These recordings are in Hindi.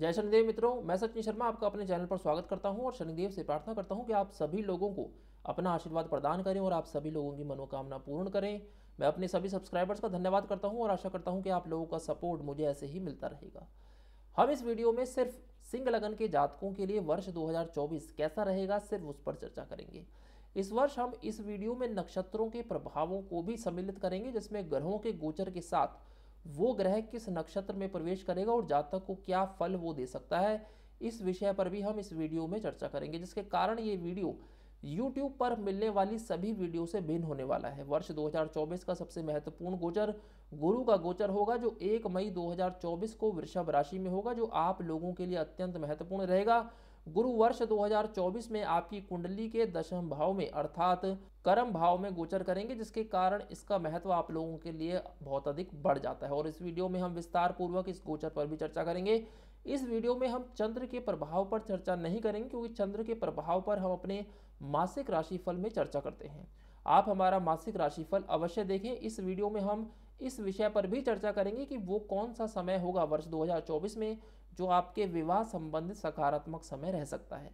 जय शनिदेव मित्रों मैं सचिन शर्मा आपका अपने चैनल पर स्वागत करता हूं और शनिदेव से प्रार्थना करता हूं कि आप सभी लोगों को अपना आशीर्वाद प्रदान करें और आप सभी लोगों की मनोकामना पूर्ण करें मैं अपने सभी सब्सक्राइबर्स का धन्यवाद करता हूं और आशा करता हूं कि आप लोगों का सपोर्ट मुझे ऐसे ही मिलता रहेगा हम इस वीडियो में सिर्फ सिंह लगन के जातकों के लिए वर्ष दो कैसा रहेगा सिर्फ उस पर चर्चा करेंगे इस वर्ष हम इस वीडियो में नक्षत्रों के प्रभावों को भी सम्मिलित करेंगे जिसमें ग्रहों के गोचर के साथ वो ग्रह किस नक्षत्र में प्रवेश करेगा और जातक को क्या फल वो दे सकता है इस विषय पर भी हम इस वीडियो में चर्चा करेंगे जिसके कारण ये वीडियो YouTube पर मिलने वाली सभी वीडियो से भिन्न होने वाला है वर्ष 2024 का सबसे महत्वपूर्ण गोचर गुरु का गोचर होगा जो 1 मई 2024 को वृषभ राशि में होगा जो आप लोगों के लिए अत्यंत महत्वपूर्ण रहेगा गुरु वर्ष 2024 में आपकी कुंडली के दशम भाव में अर्थात कर्म भाव में गोचर करेंगे जिसके कारण इसका महत्व आप लोगों के लिए बहुत अधिक बढ़ जाता है और इस वीडियो में हम विस्तार पूर्वक इस गोचर पर भी चर्चा करेंगे इस वीडियो में हम चंद्र के प्रभाव पर चर्चा नहीं करेंगे क्योंकि चंद्र के प्रभाव पर हम अपने मासिक राशिफल में चर्चा करते हैं आप हमारा मासिक राशिफल अवश्य देखें इस वीडियो में हम इस विषय पर भी चर्चा करेंगे कि वो कौन सा समय होगा वर्ष 2024 में जो आपके विवाह संबंधित सकारात्मक समय रह सकता है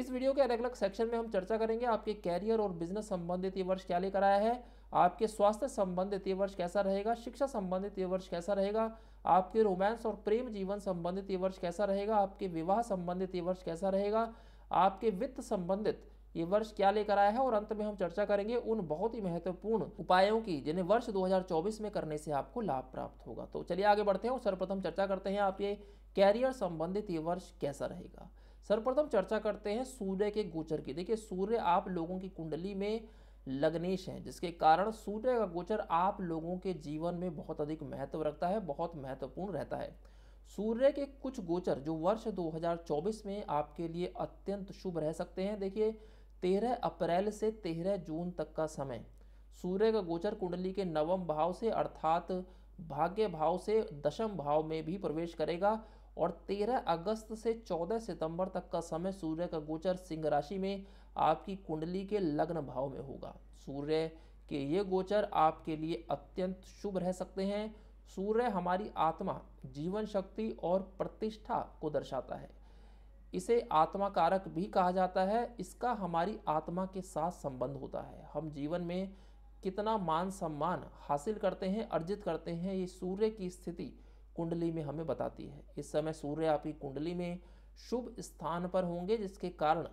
इस वीडियो के अलग अलग सेक्शन में हम चर्चा करेंगे आपके कैरियर और बिजनेस संबंधित ये वर्ष क्या लेकर आया है आपके स्वास्थ्य संबंधित ये वर्ष कैसा रहेगा शिक्षा संबंधित ये वर्ष कैसा रहेगा आपके रोमांस और प्रेम जीवन संबंधित ये वर्ष कैसा रहेगा आपके विवाह संबंधित ये वर्ष कैसा रहेगा आपके वित्त संबंधित ये वर्ष क्या लेकर आया है और अंत में हम चर्चा करेंगे उन बहुत ही महत्वपूर्ण उपायों की जिन्हें वर्ष 2024 में करने से आपको लाभ प्राप्त होगा तो चलिए आगे बढ़ते हैं और सर्वप्रथम चर्चा करते हैं आपके कैरियर संबंधित ये वर्ष कैसा रहेगा सर्वप्रथम चर्चा करते हैं सूर्य के गोचर की देखिए सूर्य आप लोगों की कुंडली में लग्नेश हैं जिसके कारण सूर्य का गोचर आप लोगों के जीवन में बहुत अधिक महत्व रखता है बहुत महत्वपूर्ण रहता है सूर्य के कुछ गोचर जो वर्ष 2024 में आपके लिए अत्यंत शुभ रह सकते हैं देखिए तेरह अप्रैल से तेरह जून तक का समय सूर्य का गोचर कुंडली के नवम भाव से अर्थात भाग्य भाव से दशम भाव में भी प्रवेश करेगा और 13 अगस्त से 14 सितंबर तक का समय सूर्य का गोचर सिंह राशि में आपकी कुंडली के लग्न भाव में होगा सूर्य के ये गोचर आपके लिए अत्यंत शुभ रह सकते हैं सूर्य हमारी आत्मा जीवन शक्ति और प्रतिष्ठा को दर्शाता है इसे आत्मा कारक भी कहा जाता है इसका हमारी आत्मा के साथ संबंध होता है हम जीवन में कितना मान सम्मान हासिल करते हैं अर्जित करते हैं ये सूर्य की स्थिति कुंडली में हमें बताती है इस समय सूर्य आपकी कुंडली में शुभ स्थान पर होंगे जिसके कारण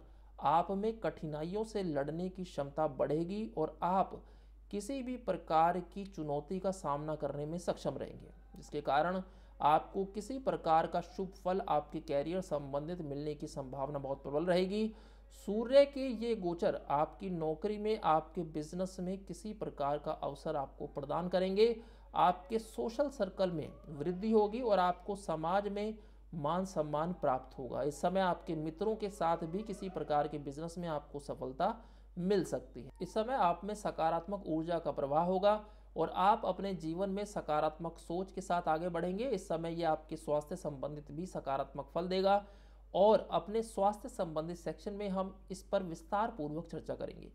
आप में कठिनाइयों से लड़ने की क्षमता बढ़ेगी और आप किसी भी प्रकार की चुनौती का सामना करने में सक्षम रहेंगे जिसके कारण आपको किसी प्रकार का शुभ फल आपके कैरियर संबंधित मिलने की संभावना बहुत प्रबल रहेगी सूर्य के ये गोचर आपकी नौकरी में आपके बिजनेस में किसी प्रकार का अवसर आपको प्रदान करेंगे आपके सोशल सर्कल में वृद्धि होगी और आपको समाज में मान सम्मान प्राप्त होगा इस समय आपके मित्रों के साथ भी किसी प्रकार के बिजनेस में आपको सफलता मिल सकती है इस समय आप में सकारात्मक ऊर्जा का प्रवाह होगा और आप अपने जीवन में सकारात्मक सोच के साथ आगे बढ़ेंगे इस समय ये आपके स्वास्थ्य संबंधित भी सकारात्मक फल देगा और अपने स्वास्थ्य संबंधित सेक्शन में हम इस पर विस्तार पूर्वक चर्चा करेंगे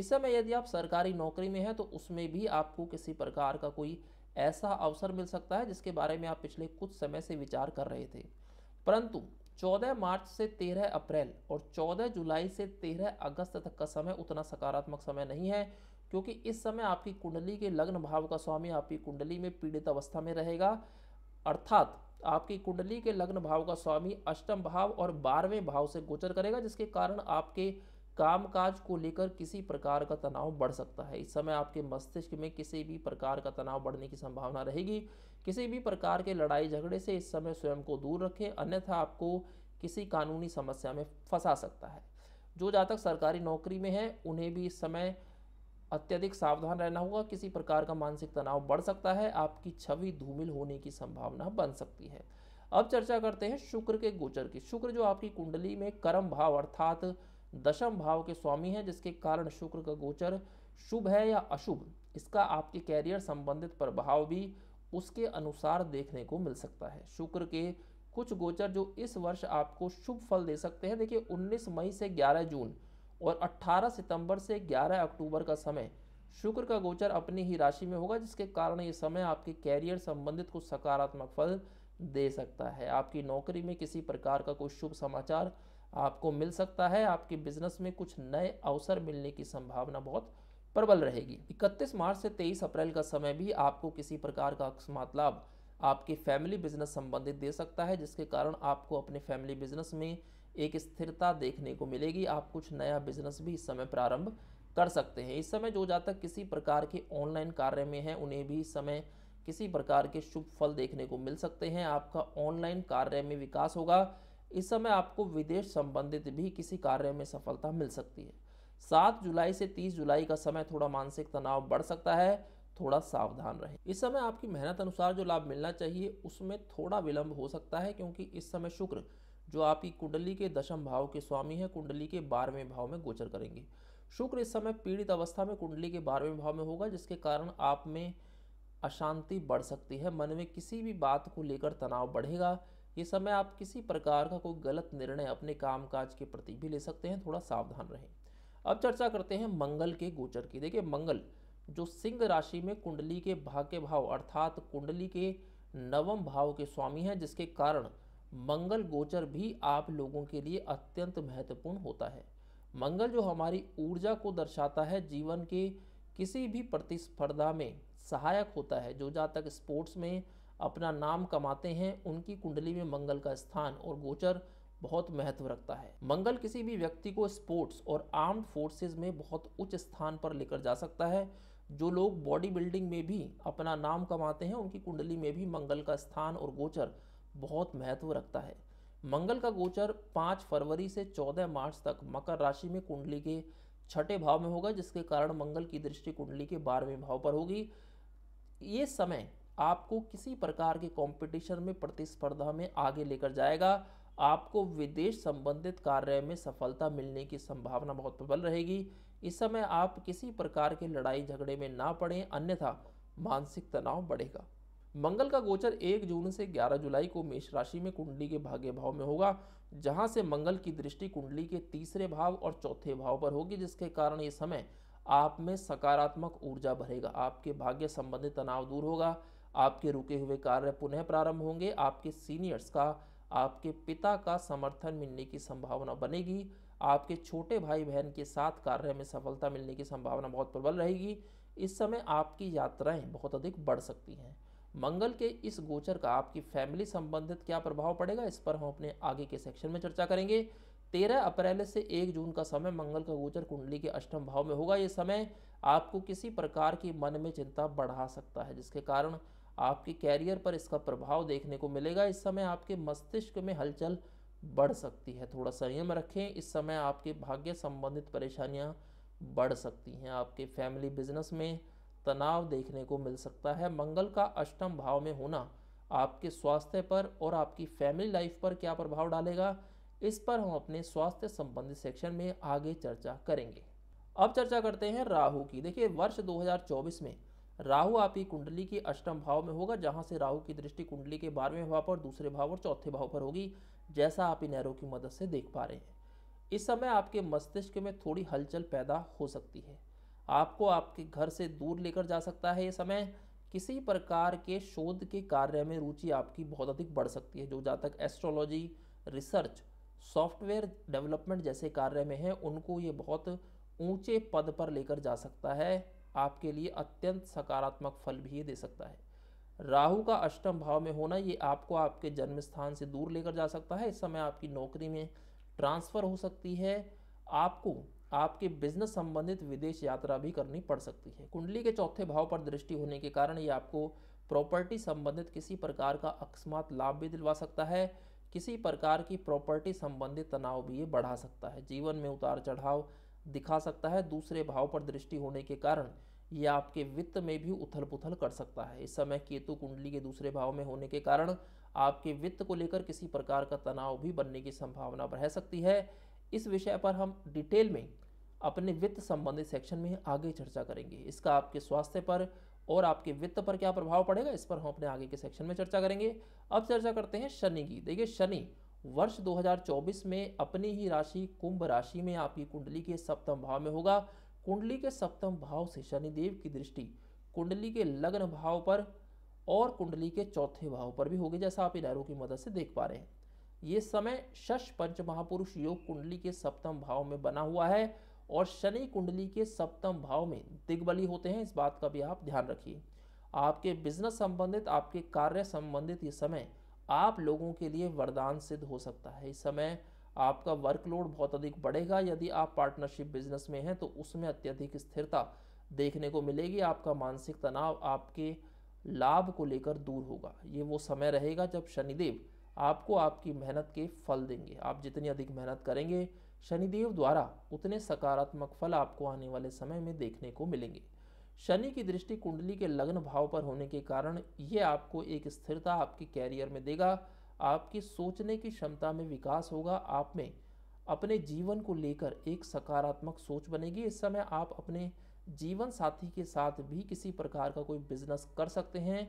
इस समय यदि आप सरकारी नौकरी में हैं तो उसमें भी आपको किसी प्रकार का कोई ऐसा अवसर मिल सकता है जिसके बारे में आप पिछले कुछ समय से विचार कर रहे थे परंतु 14 मार्च से 13 अप्रैल और 14 जुलाई से 13 अगस्त तक का समय उतना सकारात्मक समय नहीं है क्योंकि इस समय आपकी कुंडली के लग्न भाव का स्वामी आपकी कुंडली में पीड़ित अवस्था में रहेगा अर्थात आपकी कुंडली के लग्न भाव का स्वामी अष्टम भाव और बारहवें भाव से गोचर करेगा जिसके कारण आपके कामकाज को लेकर किसी प्रकार का तनाव बढ़ सकता है इस समय आपके मस्तिष्क में किसी भी प्रकार का तनाव बढ़ने की संभावना रहेगी किसी भी प्रकार के लड़ाई झगड़े से इस समय स्वयं को दूर रखें अन्यथा आपको किसी कानूनी समस्या में फंसा सकता है जो जातक सरकारी नौकरी में है उन्हें भी इस समय अत्यधिक सावधान रहना होगा किसी प्रकार का मानसिक तनाव बढ़ सकता है आपकी छवि धूमिल होने की संभावना बन सकती है अब चर्चा करते हैं शुक्र के गोचर की शुक्र जो आपकी कुंडली में कर्म भाव अर्थात दशम भाव के स्वामी हैं जिसके कारण शुक्र का गोचर शुभ है या अशुभ इसका आपके कैरियर संबंधित प्रभाव भी उसके अनुसार देखने को मिल सकता है शुक्र के कुछ गोचर जो इस वर्ष आपको शुभ फल दे सकते हैं देखिए 19 मई से 11 जून और 18 सितंबर से 11 अक्टूबर का समय शुक्र का गोचर अपनी ही राशि में होगा जिसके कारण ये समय आपके कैरियर संबंधित कुछ सकारात्मक फल दे सकता है आपकी नौकरी में किसी प्रकार का कोई शुभ समाचार आपको मिल सकता है आपके बिजनेस में कुछ नए अवसर मिलने की संभावना बहुत प्रबल रहेगी इकतीस मार्च से तेईस अप्रैल का समय भी आपको किसी प्रकार का अकस्मात लाभ आपके फैमिली बिजनेस संबंधित दे सकता है जिसके कारण आपको अपने फैमिली बिजनेस में एक स्थिरता देखने को मिलेगी आप कुछ नया बिजनेस भी इस समय प्रारंभ कर सकते हैं इस समय जो जातक किसी प्रकार के ऑनलाइन कार्य में हैं उन्हें भी इस समय किसी प्रकार के शुभ फल देखने को मिल सकते हैं आपका ऑनलाइन कार्य में विकास होगा इस समय आपको विदेश संबंधित भी किसी कार्य में सफलता मिल सकती है सात जुलाई से तीस जुलाई का समय थोड़ा मानसिक तनाव बढ़ सकता है थोड़ा सावधान रहें इस समय आपकी मेहनत अनुसार जो लाभ मिलना चाहिए उसमें थोड़ा विलंब हो सकता है क्योंकि इस समय शुक्र जो आपकी कुंडली के दशम भाव के स्वामी है कुंडली के बारहवें भाव में गोचर करेंगे शुक्र इस समय पीड़ित अवस्था में कुंडली के बारहवें भाव में होगा जिसके कारण आप में अशांति बढ़ सकती है मन में किसी भी बात को लेकर तनाव बढ़ेगा ये समय आप किसी प्रकार का कोई गलत निर्णय अपने कामकाज के प्रति भी ले सकते हैं थोड़ा सावधान रहें अब चर्चा करते हैं मंगल के गोचर की देखिए मंगल जो सिंह राशि में कुंडली के भाग्य भाव अर्थात कुंडली के नवम भाव के स्वामी हैं जिसके कारण मंगल गोचर भी आप लोगों के लिए अत्यंत महत्वपूर्ण होता है मंगल जो हमारी ऊर्जा को दर्शाता है जीवन के किसी भी प्रतिस्पर्धा में सहायक होता है जो जातक तक स्पोर्ट्स में अपना नाम कमाते हैं उनकी कुंडली में मंगल का स्थान और गोचर बहुत महत्व रखता है मंगल किसी भी व्यक्ति को स्पोर्ट्स और आर्म्ड फोर्सेज में बहुत उच्च स्थान पर लेकर जा सकता है जो लोग बॉडी बिल्डिंग में भी अपना नाम कमाते हैं उनकी कुंडली में भी मंगल का स्थान और गोचर बहुत महत्व रखता है मंगल का गोचर 5 फरवरी से 14 मार्च तक मकर राशि में कुंडली के छठे भाव में होगा जिसके कारण मंगल की दृष्टि कुंडली के बारहवें भाव पर होगी ये समय आपको किसी प्रकार के कंपटीशन में प्रतिस्पर्धा में आगे लेकर जाएगा आपको विदेश संबंधित कार्य में सफलता मिलने की संभावना बहुत प्रबल रहेगी इस समय आप किसी प्रकार के लड़ाई झगड़े में ना पड़े अन्यथा मानसिक तनाव बढ़ेगा मंगल का गोचर 1 जून से 11 जुलाई को मेष राशि में कुंडली के भाग्य भाव में होगा जहां से मंगल की दृष्टि कुंडली के तीसरे भाव और चौथे भाव पर होगी जिसके कारण ये समय आप में सकारात्मक ऊर्जा भरेगा आपके भाग्य संबंधी तनाव दूर होगा आपके रुके हुए कार्य पुनः प्रारंभ होंगे आपके सीनियर्स का आपके पिता का समर्थन मिलने की संभावना बनेगी आपके छोटे भाई बहन के साथ कार्य में सफलता मिलने की संभावना बहुत प्रबल रहेगी इस समय आपकी यात्राएं बहुत अधिक बढ़ सकती हैं मंगल के इस गोचर का आपकी फैमिली संबंधित क्या प्रभाव पड़ेगा इस पर हम अपने आगे के सेक्शन में चर्चा करेंगे तेरह अप्रैल से एक जून का समय मंगल का गोचर कुंडली के अष्टम भाव में होगा ये समय आपको किसी प्रकार की मन में चिंता बढ़ा सकता है जिसके कारण आपके कैरियर पर इसका प्रभाव देखने को मिलेगा इस समय आपके मस्तिष्क में हलचल बढ़ सकती है थोड़ा संयम रखें इस समय आपके भाग्य संबंधित परेशानियाँ बढ़ सकती हैं आपके फैमिली बिजनेस में तनाव देखने को मिल सकता है मंगल का अष्टम भाव में होना आपके स्वास्थ्य पर और आपकी फैमिली लाइफ पर क्या प्रभाव डालेगा इस पर हम अपने स्वास्थ्य संबंधित सेक्शन में आगे चर्चा करेंगे अब चर्चा करते हैं राहु की देखिए वर्ष 2024 में राहु आपकी कुंडली के अष्टम भाव में होगा जहां से राहु की दृष्टि कुंडली के बारहवें भाव पर दूसरे भाव और चौथे भाव पर होगी जैसा आप इन एरो की मदद से देख पा रहे हैं इस समय आपके मस्तिष्क में थोड़ी हलचल पैदा हो सकती है आपको आपके घर से दूर लेकर जा सकता है ये समय किसी प्रकार के शोध के कार्य में रुचि आपकी बहुत अधिक बढ़ सकती है जो जातक एस्ट्रोलॉजी रिसर्च सॉफ्टवेयर डेवलपमेंट जैसे कार्य में है उनको ये बहुत ऊंचे पद पर लेकर जा सकता है आपके लिए अत्यंत सकारात्मक फल भी दे सकता है राहु का अष्टम भाव में होना ये आपको आपके जन्म स्थान से दूर लेकर जा सकता है इस समय आपकी नौकरी में ट्रांसफ़र हो सकती है आपको आपके बिजनेस संबंधित विदेश यात्रा भी करनी पड़ सकती है कुंडली के चौथे भाव पर दृष्टि होने के कारण ये आपको प्रॉपर्टी संबंधित किसी प्रकार का अकस्मात लाभ भी दिलवा सकता है किसी प्रकार की प्रॉपर्टी संबंधित तनाव भी ये बढ़ा सकता है जीवन में उतार चढ़ाव दिखा सकता है दूसरे भाव पर दृष्टि होने के कारण यह आपके वित्त में भी उथल पुथल कर सकता है इस समय केतु कुंडली के दूसरे भाव में होने के कारण आपके वित्त को लेकर किसी प्रकार का तनाव भी बनने की संभावना रह सकती है इस विषय पर हम डिटेल में अपने वित्त संबंधित सेक्शन में आगे चर्चा करेंगे इसका आपके स्वास्थ्य पर और आपके वित्त पर क्या प्रभाव पड़ेगा इस पर हम अपने आगे के सेक्शन में चर्चा करेंगे अब चर्चा करते हैं शनि की देखिए शनि वर्ष 2024 में अपनी ही राशि कुंभ राशि में आपकी कुंडली के सप्तम भाव में होगा कुंडली के सप्तम भाव से शनिदेव की दृष्टि कुंडली के लग्न भाव पर और कुंडली के चौथे भाव पर भी होगी जैसा आप इनारों की मदद से देख पा रहे हैं ये समय शश पंच महापुरुष योग कुंडली के सप्तम भाव में बना हुआ है और शनि कुंडली के सप्तम भाव में दिग्बली होते हैं इस बात का भी आप ध्यान रखिए आपके बिजनेस संबंधित आपके कार्य संबंधित ये समय आप लोगों के लिए वरदान सिद्ध हो सकता है इस समय आपका वर्कलोड बहुत अधिक बढ़ेगा यदि आप पार्टनरशिप बिजनेस में हैं तो उसमें अत्यधिक स्थिरता देखने को मिलेगी आपका मानसिक तनाव आपके लाभ को लेकर दूर होगा ये वो समय रहेगा जब शनिदेव आपको आपकी मेहनत के फल देंगे आप जितनी अधिक मेहनत करेंगे शनिदेव द्वारा उतने सकारात्मक फल आपको आने वाले समय में देखने को मिलेंगे शनि की दृष्टि कुंडली के लग्न भाव पर होने के कारण ये आपको एक स्थिरता आपके कैरियर में देगा आपकी सोचने की क्षमता में विकास होगा आप में अपने जीवन को लेकर एक सकारात्मक सोच बनेगी इस समय आप अपने जीवन साथी के साथ भी किसी प्रकार का कोई बिजनेस कर सकते हैं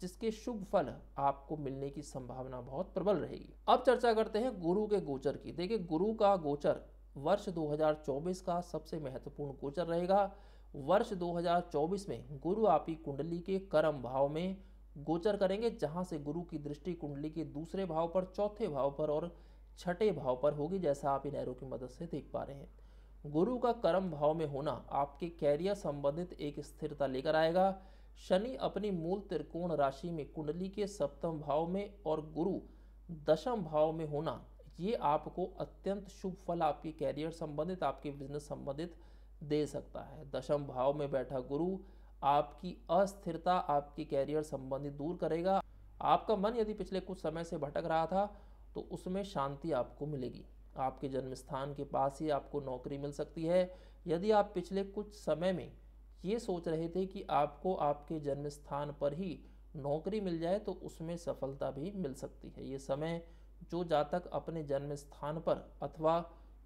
जिसके शुभ फल आपको मिलने की संभावना बहुत प्रबल रहेगी अब चर्चा करते हैं गुरु के गोचर की देखिए गुरु का गोचर वर्ष 2024 का सबसे महत्वपूर्ण गोचर रहेगा वर्ष 2024 में गुरु आपकी कुंडली के कर्म भाव में गोचर करेंगे जहां से गुरु की दृष्टि कुंडली के दूसरे भाव पर चौथे भाव पर और छठे भाव पर होगी जैसा आप इन एरो की मदद से देख पा रहे हैं गुरु का कर्म भाव में होना आपके कैरियर संबंधित एक स्थिरता लेकर आएगा शनि अपनी मूल त्रिकोण राशि में कुंडली के सप्तम भाव में और गुरु दशम भाव में होना ये आपको अत्यंत शुभ फल आपके कैरियर संबंधित आपके बिजनेस संबंधित दे सकता है दशम भाव में बैठा गुरु आपकी अस्थिरता आपके कैरियर संबंधित दूर करेगा आपका मन यदि पिछले कुछ समय से भटक रहा था तो उसमें शांति आपको मिलेगी आपके जन्म स्थान के पास ही आपको नौकरी मिल सकती है यदि आप पिछले कुछ समय में ये सोच रहे थे कि आपको आपके जन्म स्थान पर ही नौकरी मिल जाए तो उसमें सफलता भी मिल सकती है ये समय जो जातक अपने जन्म स्थान पर अथवा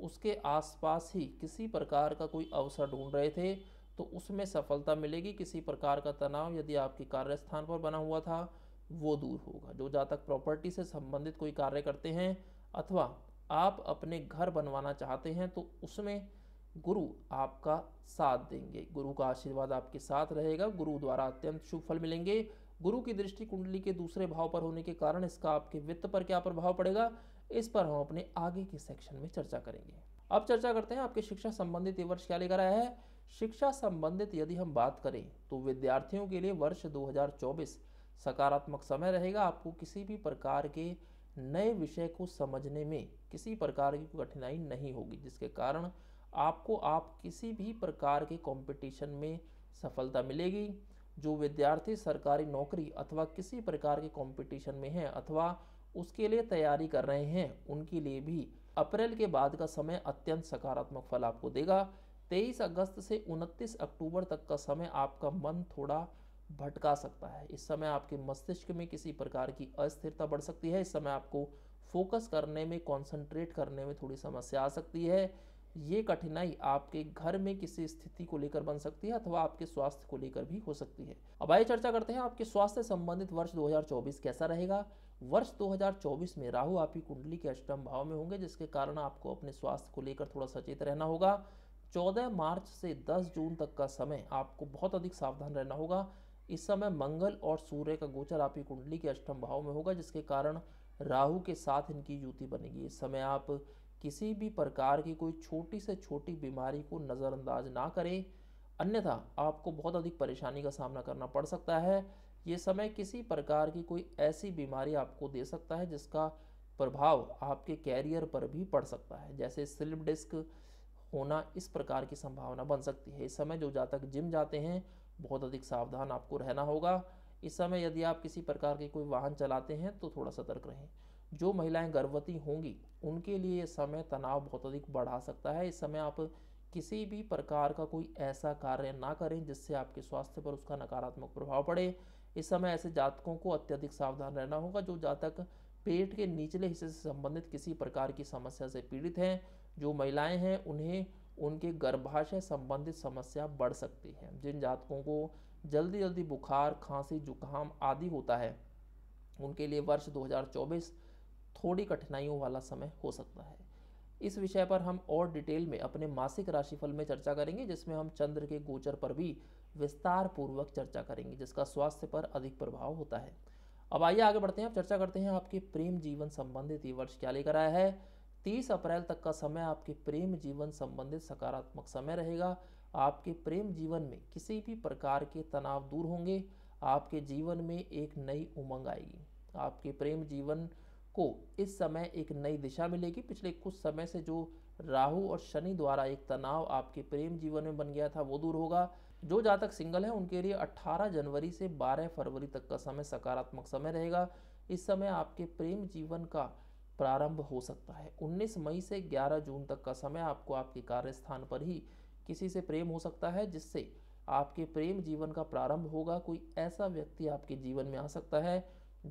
उसके आसपास ही किसी प्रकार का कोई अवसर ढूंढ रहे थे तो उसमें सफलता मिलेगी किसी प्रकार का तनाव यदि आपके कार्यस्थान पर बना हुआ था वो दूर होगा जो जातक प्रॉपर्टी से संबंधित कोई कार्य करते हैं अथवा आप अपने घर बनवाना चाहते हैं तो उसमें गुरु आपका साथ देंगे गुरु का आशीर्वाद आपके साथ रहेगा गुरु द्वारा अत्यंत शुभ फल मिलेंगे गुरु की दृष्टि कुंडली के दूसरे भाव पर होने के कारण इसका आपके वित्त पर क्या प्रभाव पड़ेगा इस पर हम अपने आगे के सेक्शन में चर्चा करेंगे अब चर्चा करते हैं आपके शिक्षा संबंधित ये वर्ष क्या लेकर आया है शिक्षा संबंधित यदि हम बात करें तो विद्यार्थियों के लिए वर्ष 2024 सकारात्मक समय रहेगा आपको किसी भी प्रकार के नए विषय को समझने में किसी प्रकार की कठिनाई नहीं होगी जिसके कारण आपको आप किसी भी प्रकार के कंपटीशन में सफलता मिलेगी जो विद्यार्थी सरकारी नौकरी अथवा किसी प्रकार के कंपटीशन में हैं अथवा उसके लिए तैयारी कर रहे हैं उनके लिए भी अप्रैल के बाद का समय अत्यंत सकारात्मक फल आपको देगा तेईस अगस्त से उनतीस अक्टूबर तक का समय आपका मन थोड़ा भटका सकता है इस समय आपके मस्तिष्क में किसी प्रकार की अस्थिरता बढ़ सकती है इस समय आपको फोकस करने में कंसंट्रेट करने में थोड़ी समस्या आ सकती है ये कठिनाई आपके घर में किसी स्थिति को लेकर बन सकती है अथवा आपके स्वास्थ्य को लेकर भी हो सकती है अब आइए चर्चा करते हैं आपके स्वास्थ्य संबंधित वर्ष 2024 कैसा रहेगा वर्ष 2024 में राहु आपकी कुंडली के अष्टम भाव में होंगे जिसके कारण आपको अपने स्वास्थ्य को लेकर थोड़ा सचेत रहना होगा 14 मार्च से 10 जून तक का समय आपको बहुत अधिक सावधान रहना होगा इस समय मंगल और सूर्य का गोचर आपकी कुंडली के अष्टम भाव में होगा जिसके कारण राहु के साथ इनकी युति बनेगी इस समय आप किसी भी प्रकार की कोई छोटी से छोटी बीमारी को नज़रअंदाज ना करें अन्यथा आपको बहुत अधिक परेशानी का सामना करना पड़ सकता है ये समय किसी प्रकार की कोई ऐसी बीमारी आपको दे सकता है जिसका प्रभाव आपके कैरियर पर भी पड़ सकता है जैसे स्लिप डिस्क होना इस प्रकार की संभावना बन सकती है इस समय जो जातक जिम जाते हैं बहुत अधिक सावधान आपको रहना होगा इस समय यदि आप किसी प्रकार के कोई वाहन चलाते हैं तो थोड़ा सतर्क रहें जो महिलाएं गर्भवती होंगी उनके लिए ये समय तनाव बहुत अधिक बढ़ा सकता है इस समय आप किसी भी प्रकार का कोई ऐसा कार्य ना करें जिससे आपके स्वास्थ्य पर उसका नकारात्मक प्रभाव पड़े इस समय ऐसे जातकों को अत्यधिक सावधान रहना होगा जो जातक पेट के निचले हिस्से से संबंधित किसी प्रकार की समस्या से पीड़ित हैं जो महिलाएं हैं उन्हें उनके गर्भाशय संबंधित समस्या बढ़ सकती है जिन जातकों को जल्दी जल्दी बुखार खांसी जुकाम आदि होता है उनके लिए वर्ष 2024 थोड़ी कठिनाइयों वाला समय हो सकता है इस विषय पर हम और डिटेल में अपने मासिक राशिफल में चर्चा करेंगे जिसमें हम चंद्र के गोचर पर भी विस्तार पूर्वक चर्चा करेंगे जिसका स्वास्थ्य पर अधिक प्रभाव होता है अब आइए आगे बढ़ते हैं अब चर्चा करते हैं आपके प्रेम जीवन संबंधित ये वर्ष क्या लेकर आया है तीस अप्रैल तक का समय आपके प्रेम जीवन संबंधित सकारात्मक समय रहेगा आपके प्रेम जीवन में किसी भी प्रकार के तनाव दूर होंगे आपके जीवन में एक नई उमंग आएगी आपके प्रेम जीवन को इस समय एक नई दिशा मिलेगी पिछले कुछ समय से जो राहु और शनि द्वारा एक तनाव आपके प्रेम जीवन में बन गया था वो दूर होगा जो जातक सिंगल है उनके लिए 18 जनवरी से 12 फरवरी तक का समय सकारात्मक समय रहेगा इस समय आपके प्रेम जीवन का प्रारंभ हो सकता है 19 मई से 11 जून तक का समय आपको आपके कार्यस्थान पर ही किसी से प्रेम हो सकता है जिससे आपके प्रेम जीवन का प्रारंभ होगा कोई ऐसा व्यक्ति आपके जीवन में आ सकता है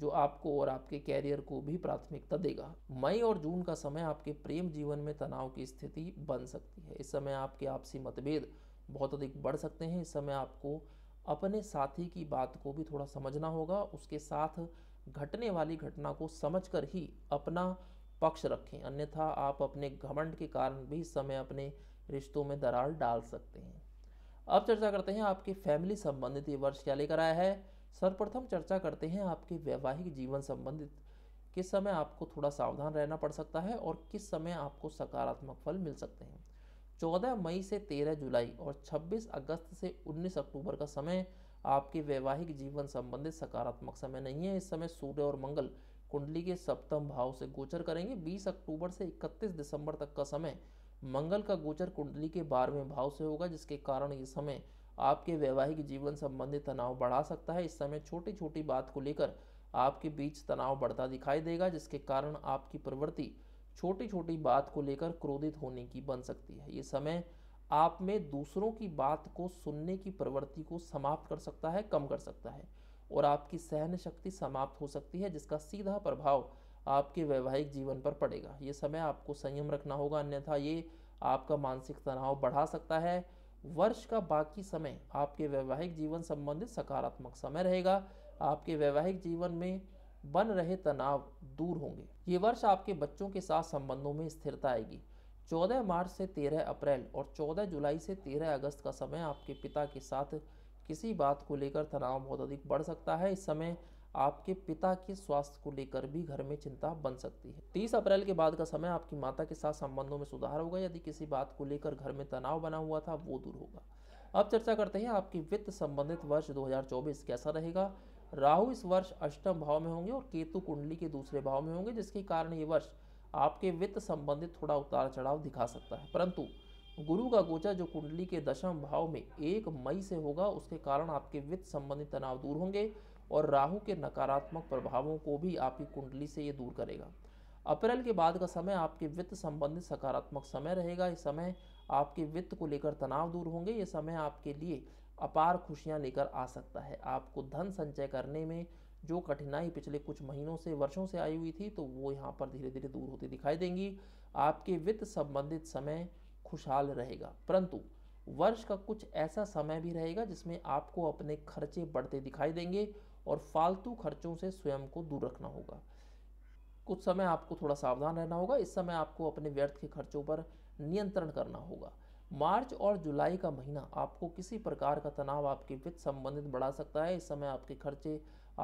जो आपको और आपके कैरियर को भी प्राथमिकता देगा मई और जून का समय आपके प्रेम जीवन में तनाव की स्थिति बन सकती है इस समय आपके आपसी मतभेद बहुत अधिक बढ़ सकते हैं इस समय आपको अपने साथी की बात को भी थोड़ा समझना होगा उसके साथ घटने वाली घटना को समझकर ही अपना पक्ष रखें अन्यथा आप अपने घमंड के कारण भी इस समय अपने रिश्तों में दरार डाल सकते हैं अब चर्चा करते हैं आपके फैमिली संबंधित ये वर्ष क्या लेकर आया है सर्वप्रथम चर्चा करते हैं आपके वैवाहिक जीवन संबंधित किस समय आपको थोड़ा सावधान रहना पड़ सकता है और किस समय आपको सकारात्मक फल मिल सकते हैं 14 मई से 13 जुलाई और 26 अगस्त से 19 अक्टूबर का समय आपके वैवाहिक जीवन संबंधित सकारात्मक समय नहीं है इस समय सूर्य और मंगल कुंडली के सप्तम भाव से गोचर करेंगे 20 अक्टूबर से 31 दिसंबर तक का समय मंगल का गोचर कुंडली के बारहवें भाव से होगा जिसके कारण ये समय आपके वैवाहिक जीवन संबंधी तनाव बढ़ा सकता है इस समय छोटी छोटी बात को लेकर आपके बीच तनाव बढ़ता दिखाई देगा जिसके कारण आपकी प्रवृत्ति छोटी छोटी बात को लेकर क्रोधित होने की बन सकती है ये समय आप में दूसरों की बात को सुनने की प्रवृत्ति को समाप्त कर सकता है कम कर सकता है और आपकी सहन शक्ति समाप्त हो सकती है जिसका सीधा प्रभाव आपके वैवाहिक जीवन पर पड़ेगा ये समय आपको संयम रखना होगा अन्यथा ये आपका मानसिक तनाव बढ़ा सकता है वर्ष का बाकी समय आपके वैवाहिक जीवन संबंधित सकारात्मक समय रहेगा आपके वैवाहिक जीवन में बन रहे तनाव दूर होंगे ये वर्ष आपके बच्चों के साथ संबंधों में स्थिरता आएगी 14 मार्च से 13 अप्रैल और 14 जुलाई से 13 अगस्त का समय आपके पिता के साथ किसी बात को लेकर तनाव बहुत अधिक बढ़ सकता है इस समय आपके पिता के स्वास्थ्य को लेकर भी घर में चिंता बन सकती है तीस अप्रैल के बाद का समय आपकी माता के साथ संबंधों में सुधार होगा यदि किसी बात को लेकर घर में तनाव बना हुआ था वो दूर होगा अब चर्चा करते हैं आपके वित्त संबंधित वर्ष दो कैसा रहेगा राहु इस वर्ष अष्टम भाव में होंगे और केतु कुंडली के दूसरे भाव में होंगे जिसके कारण ये वर्ष आपके वित्त संबंधित थोड़ा उतार चढ़ाव दिखा सकता है परंतु गुरु का गोचर जो कुंडली के दशम भाव में एक मई से होगा उसके कारण आपके वित्त संबंधी तनाव दूर होंगे और राहु के नकारात्मक प्रभावों को भी आपकी कुंडली से ये दूर करेगा अप्रैल के बाद का समय आपके वित्त संबंधित सकारात्मक समय रहेगा इस समय आपके वित्त को लेकर तनाव दूर होंगे ये समय आपके लिए अपार खुशियां लेकर आ सकता है आपको धन संचय करने में जो कठिनाई पिछले कुछ महीनों से वर्षों से आई हुई थी तो वो यहाँ पर धीरे धीरे दूर होती दिखाई देंगी आपके वित्त संबंधित समय खुशहाल रहेगा परंतु वर्ष का कुछ ऐसा समय भी रहेगा जिसमें आपको अपने खर्चे बढ़ते दिखाई देंगे और फालतू खर्चों से स्वयं को दूर रखना होगा कुछ समय आपको थोड़ा सावधान रहना होगा इस समय आपको अपने व्यर्थ के खर्चों पर नियंत्रण करना होगा मार्च और जुलाई का महीना आपको किसी प्रकार का तनाव आपके वित्त संबंधित बढ़ा सकता है इस समय आपके खर्चे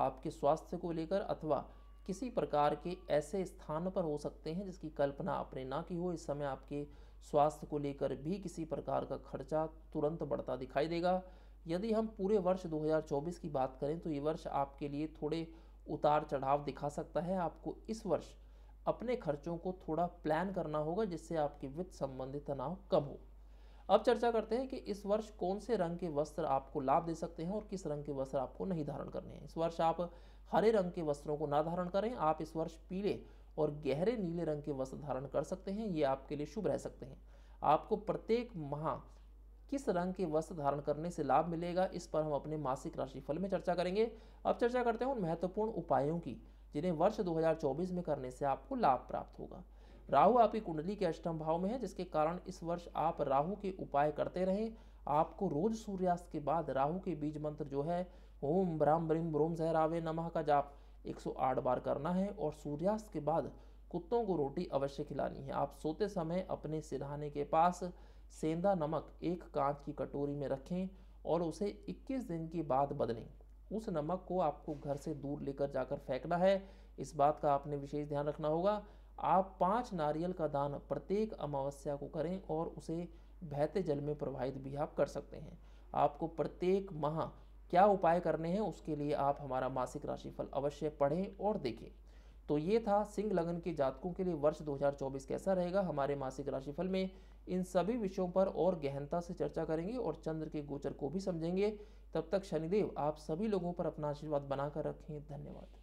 आपके स्वास्थ्य को लेकर अथवा किसी प्रकार के ऐसे स्थान पर हो सकते हैं जिसकी कल्पना आपने ना की हो इस समय आपके स्वास्थ्य को लेकर भी किसी प्रकार का खर्चा तुरंत बढ़ता दिखाई देगा यदि हम पूरे वर्ष 2024 की बात करें तो ये वर्ष आपके लिए थोड़े उतार चढ़ाव दिखा सकता है आपको इस वर्ष अपने खर्चों को थोड़ा प्लान करना होगा जिससे आपके वित्त संबंधित तनाव कम हो अब चर्चा करते हैं कि इस वर्ष कौन से रंग के वस्त्र आपको लाभ दे सकते हैं और किस रंग के वस्त्र आपको नहीं धारण करने हैं इस वर्ष आप हरे रंग के वस्त्रों को ना धारण करें आप इस वर्ष पीले और गहरे नीले रंग के वस्त्र धारण कर सकते हैं ये आपके लिए शुभ रह सकते हैं आपको प्रत्येक माह किस रंग के वस्त्र धारण करने से लाभ मिलेगा इस पर हम अपने मासिक राशिफल में चर्चा करेंगे अब चर्चा करते हैं उन महत्वपूर्ण उपायों की जिन्हें वर्ष 2024 में करने से आपको लाभ प्राप्त होगा राहु आपकी कुंडली के अष्टम भाव में है जिसके कारण इस वर्ष आप राहु के उपाय करते रहें आपको रोज सूर्यास्त के बाद राहु के बीज मंत्र जो है ओम ब्राम ब्रिम ब्रोम जहरावे नमह का जाप 108 बार करना है और सूर्यास्त के बाद कुत्तों को रोटी अवश्य खिलानी है आप सोते समय अपने सिरहाने के पास सेंधा नमक एक कांच की कटोरी में रखें और उसे 21 दिन के बाद बदलें उस नमक को आपको घर से दूर लेकर जाकर फेंकना है इस बात का आपने विशेष ध्यान रखना होगा आप पाँच नारियल का दान प्रत्येक अमावस्या को करें और उसे बहते जल में प्रवाहित भी आप कर सकते हैं आपको प्रत्येक माह क्या उपाय करने हैं उसके लिए आप हमारा मासिक राशिफल अवश्य पढ़ें और देखें तो ये था सिंह लगन के जातकों के लिए वर्ष 2024 कैसा रहेगा हमारे मासिक राशिफल में इन सभी विषयों पर और गहनता से चर्चा करेंगे और चंद्र के गोचर को भी समझेंगे तब तक शनिदेव आप सभी लोगों पर अपना आशीर्वाद बनाकर रखें धन्यवाद